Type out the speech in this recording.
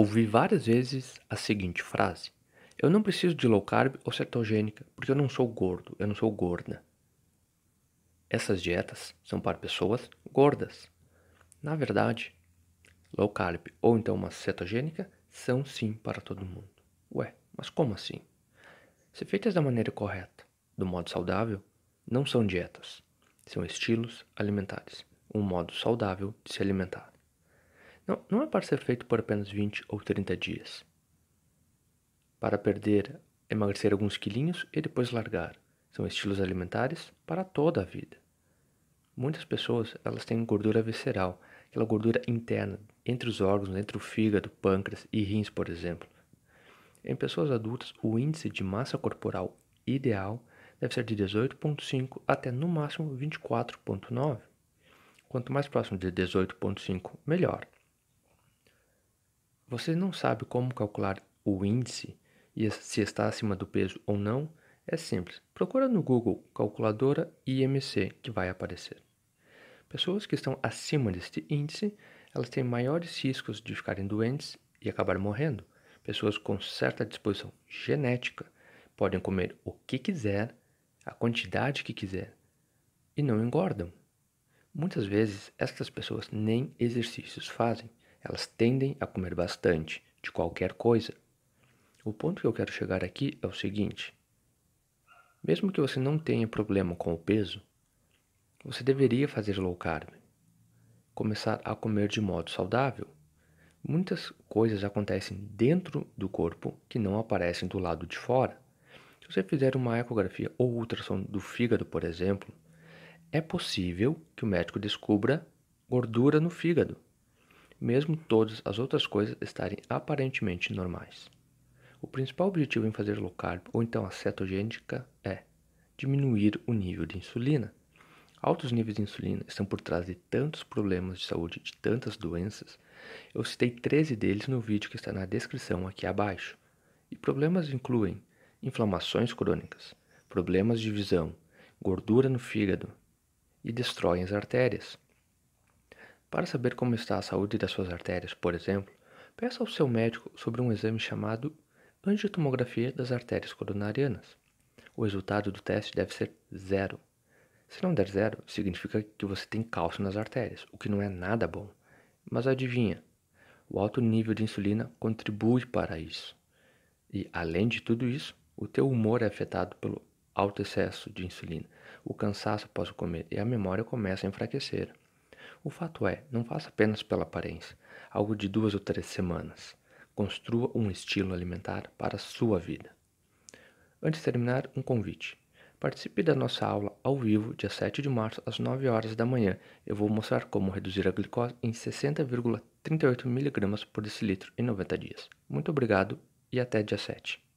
Ouvi várias vezes a seguinte frase: Eu não preciso de low carb ou cetogênica, porque eu não sou gordo, eu não sou gorda. Essas dietas são para pessoas gordas. Na verdade, low carb ou então uma cetogênica são sim para todo mundo. Ué, mas como assim? Se feitas da maneira correta, do modo saudável, não são dietas, são estilos alimentares, um modo saudável de se alimentar. Não, não é para ser feito por apenas 20 ou 30 dias. Para perder, emagrecer alguns quilinhos e depois largar. São estilos alimentares para toda a vida. Muitas pessoas elas têm gordura visceral, aquela gordura interna entre os órgãos, entre o fígado, pâncreas e rins, por exemplo. Em pessoas adultas, o índice de massa corporal ideal deve ser de 18,5 até no máximo 24,9. Quanto mais próximo de 18,5, melhor. Você não sabe como calcular o índice e se está acima do peso ou não? É simples. Procura no Google calculadora IMC que vai aparecer. Pessoas que estão acima deste índice, elas têm maiores riscos de ficarem doentes e acabar morrendo. Pessoas com certa disposição genética podem comer o que quiser, a quantidade que quiser e não engordam. Muitas vezes, estas pessoas nem exercícios fazem. Elas tendem a comer bastante de qualquer coisa. O ponto que eu quero chegar aqui é o seguinte: mesmo que você não tenha problema com o peso, você deveria fazer low carb. Começar a comer de modo saudável. Muitas coisas acontecem dentro do corpo que não aparecem do lado de fora. Se você fizer uma ecografia ou ultrassom do fígado, por exemplo, é possível que o médico descubra gordura no fígado mesmo todas as outras coisas estarem aparentemente normais. O principal objetivo em fazer low carb ou então a cetogênica é diminuir o nível de insulina. Altos níveis de insulina estão por trás de tantos problemas de saúde, de tantas doenças. Eu citei 13 deles no vídeo que está na descrição aqui abaixo. E problemas incluem inflamações crônicas, problemas de visão, gordura no fígado e destroem as artérias. Para saber como está a saúde das suas artérias, por exemplo, peça ao seu médico sobre um exame chamado angiotomografia das artérias coronarianas. O resultado do teste deve ser zero. Se não der zero, significa que você tem cálcio nas artérias, o que não é nada bom. Mas adivinha, o alto nível de insulina contribui para isso. E além de tudo isso, o teu humor é afetado pelo alto excesso de insulina, o cansaço após comer e a memória começa a enfraquecer. O fato é, não faça apenas pela aparência, algo de duas ou três semanas. Construa um estilo alimentar para a sua vida. Antes de terminar, um convite. Participe da nossa aula ao vivo, dia 7 de março, às 9 horas da manhã. Eu vou mostrar como reduzir a glicose em 60,38 mg por decilitro em 90 dias. Muito obrigado e até dia 7.